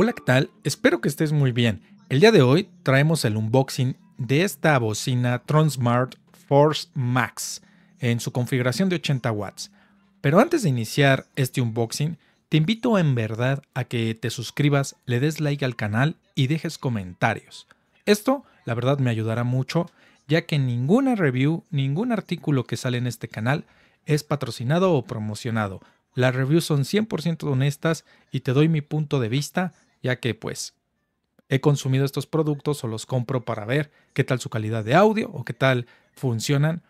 Hola, ¿qué tal? Espero que estés muy bien. El día de hoy traemos el unboxing de esta bocina Transmart Force Max en su configuración de 80 watts. Pero antes de iniciar este unboxing, te invito en verdad a que te suscribas, le des like al canal y dejes comentarios. Esto, la verdad, me ayudará mucho, ya que ninguna review, ningún artículo que sale en este canal es patrocinado o promocionado. Las reviews son 100% honestas y te doy mi punto de vista ya que pues he consumido estos productos o los compro para ver qué tal su calidad de audio o qué tal funcionan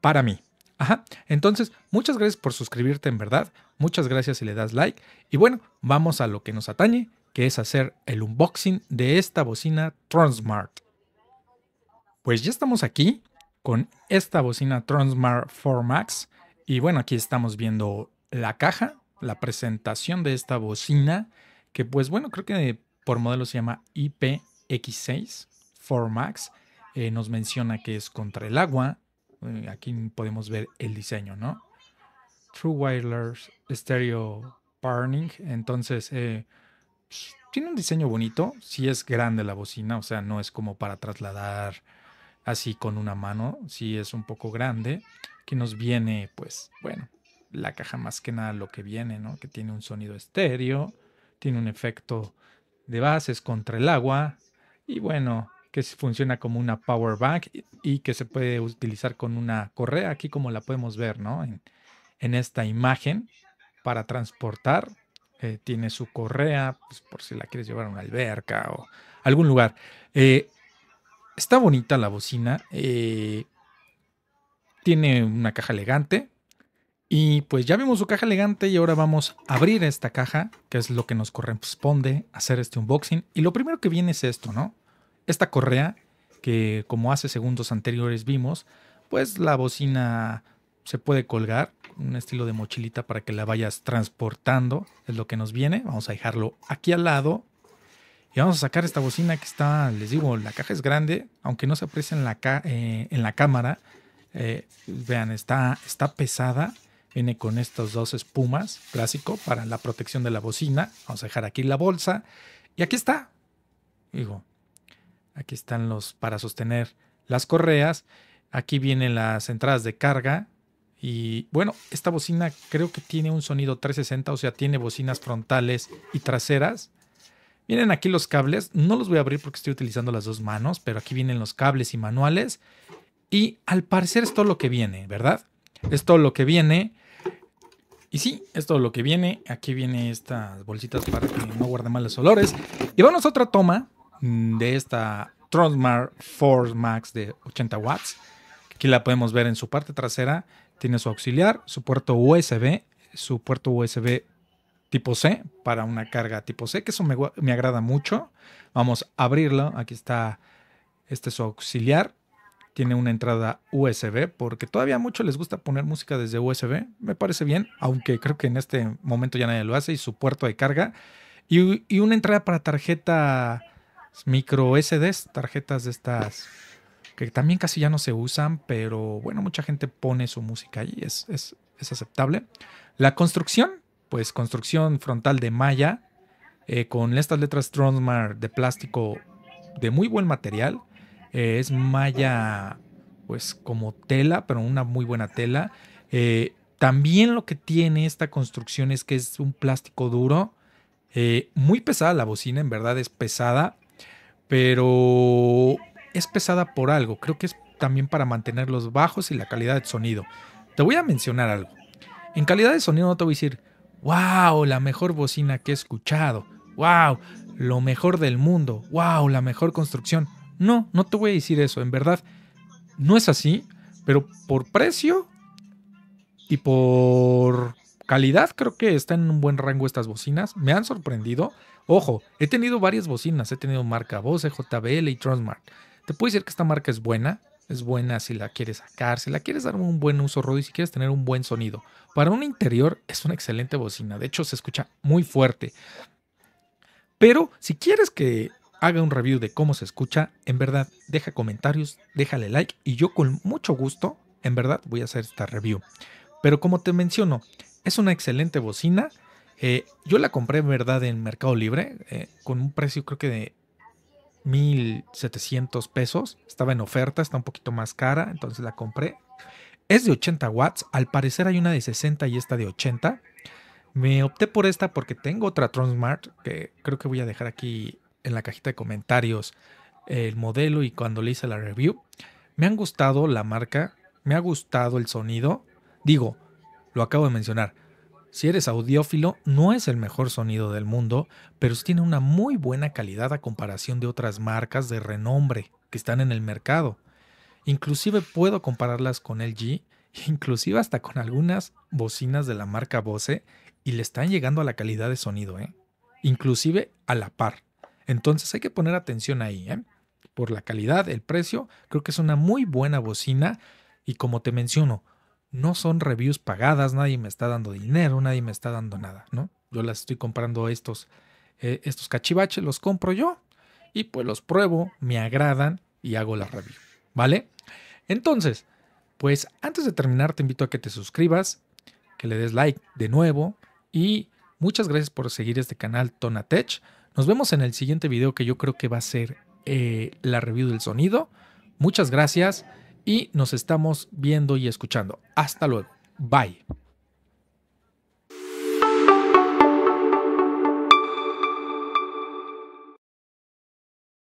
para mí. Ajá, entonces muchas gracias por suscribirte en verdad, muchas gracias si le das like y bueno, vamos a lo que nos atañe, que es hacer el unboxing de esta bocina Transmart. Pues ya estamos aquí con esta bocina Transmart 4 Max y bueno, aquí estamos viendo la caja, la presentación de esta bocina que pues bueno, creo que por modelo se llama IPX6 for max eh, nos menciona que es contra el agua. Eh, aquí podemos ver el diseño, ¿no? True Wireless Stereo Burning. Entonces, eh, pues, tiene un diseño bonito. Sí es grande la bocina, o sea, no es como para trasladar así con una mano. Sí es un poco grande. Que nos viene, pues, bueno, la caja más que nada lo que viene, ¿no? Que tiene un sonido estéreo tiene un efecto de bases contra el agua y bueno, que funciona como una power bank y que se puede utilizar con una correa, aquí como la podemos ver, ¿no? En, esta imagen para transportar. Eh, tiene su correa, pues, por si la quieres llevar a una alberca o algún lugar. Eh, está bonita la bocina. Eh, tiene una caja elegante. Y pues ya vimos su caja elegante y ahora vamos a abrir esta caja, que es lo que nos corresponde hacer este unboxing. Y lo primero que viene es esto, ¿no? Esta correa que como hace segundos anteriores vimos, pues la bocina se puede colgar, un estilo de mochilita para que la vayas transportando, es lo que nos viene. Vamos a dejarlo aquí al lado y vamos a sacar esta bocina que está, les digo, la caja es grande, aunque no se aprecia en la, eh, en la cámara. Eh, vean, está, está pesada Viene con estas dos espumas, clásico, para la protección de la bocina. Vamos a dejar aquí la bolsa. Y aquí está. Digo, aquí están los para sostener las correas. Aquí vienen las entradas de carga. Y bueno, esta bocina creo que tiene un sonido 360, o sea, tiene bocinas frontales y traseras. Vienen aquí los cables, no los voy a abrir porque estoy utilizando las dos manos, pero aquí vienen los cables y manuales. Y al parecer es todo lo que viene, ¿verdad? Es todo lo que viene. Y sí, esto es lo que viene. Aquí vienen estas bolsitas para que no guarde malos olores. Y vamos otra toma mm, de esta Transmart Force Max de 80 watts. Aquí la podemos ver en su parte trasera. Tiene su auxiliar, su puerto USB, su puerto USB tipo C para una carga tipo C, que eso me, me agrada mucho. Vamos a abrirlo. Aquí está este es su auxiliar tiene una entrada USB, porque todavía mucho les gusta poner música desde USB, me parece bien, aunque creo que en este momento ya nadie lo hace, y su puerto de carga, y, una entrada para tarjeta micro SDs, tarjetas de estas que también casi ya no se usan, pero bueno, mucha gente pone su música ahí, es, es, aceptable. La construcción, pues construcción frontal de malla, eh, con estas letras Tronmar de plástico de muy buen material. Eh, es malla, pues como tela, pero una muy buena tela. Eh, también lo que tiene esta construcción es que es un plástico duro. Eh, muy pesada la bocina, en verdad es pesada, pero es pesada por algo. Creo que es también para mantener los bajos y la calidad de sonido. Te voy a mencionar algo. En calidad de sonido no te voy a decir, wow, la mejor bocina que he escuchado, wow, lo mejor del mundo, wow, la mejor construcción no, no te voy a decir eso, en verdad, no es así, pero por precio y por calidad creo que está en un buen rango estas bocinas, me han sorprendido. Ojo, he tenido varias bocinas, he tenido marca Bose, JBL y Trustmark. Te puedo decir que esta marca es buena, es buena si la quieres sacar, si la quieres dar un buen uso, y si quieres tener un buen sonido. Para un interior es una excelente bocina, de hecho se escucha muy fuerte. Pero si quieres que haga un review de cómo se escucha, en verdad, deja comentarios, déjale like y yo con mucho gusto, en verdad, voy a hacer esta review. Pero como te menciono, es una excelente bocina. Eh, yo la compré, en verdad, en Mercado Libre, eh, con un precio creo que de 1.700 pesos. Estaba en oferta, está un poquito más cara, entonces la compré. Es de 80 watts, al parecer hay una de 60 y esta de 80. Me opté por esta porque tengo otra Tronsmart que creo que voy a dejar aquí en la cajita de comentarios eh, el modelo y cuando le hice la review. Me han gustado la marca, me ha gustado el sonido. Digo, lo acabo de mencionar. Si eres audiófilo, no es el mejor sonido del mundo, pero tiene una muy buena calidad a comparación de otras marcas de renombre que están en el mercado. Inclusive puedo compararlas con LG, inclusive hasta con algunas bocinas de la marca Bose, y le están llegando a la calidad de sonido, ¿eh? inclusive a la par. Entonces hay que poner atención ahí, ¿eh? por la calidad, el precio, creo que es una muy buena bocina y como te menciono, no son reviews pagadas, nadie me está dando dinero, nadie me está dando nada, ¿no? Yo las estoy comprando estos, eh, estos cachivaches, los compro yo y pues los pruebo, me agradan y hago la review, ¿vale? Entonces, pues antes de terminar te invito a que te suscribas, que le des like de nuevo y muchas gracias por seguir este canal Tonatech nos vemos en el siguiente video que yo creo que va a ser eh, la review del sonido. Muchas gracias y nos estamos viendo y escuchando. Hasta luego. Bye.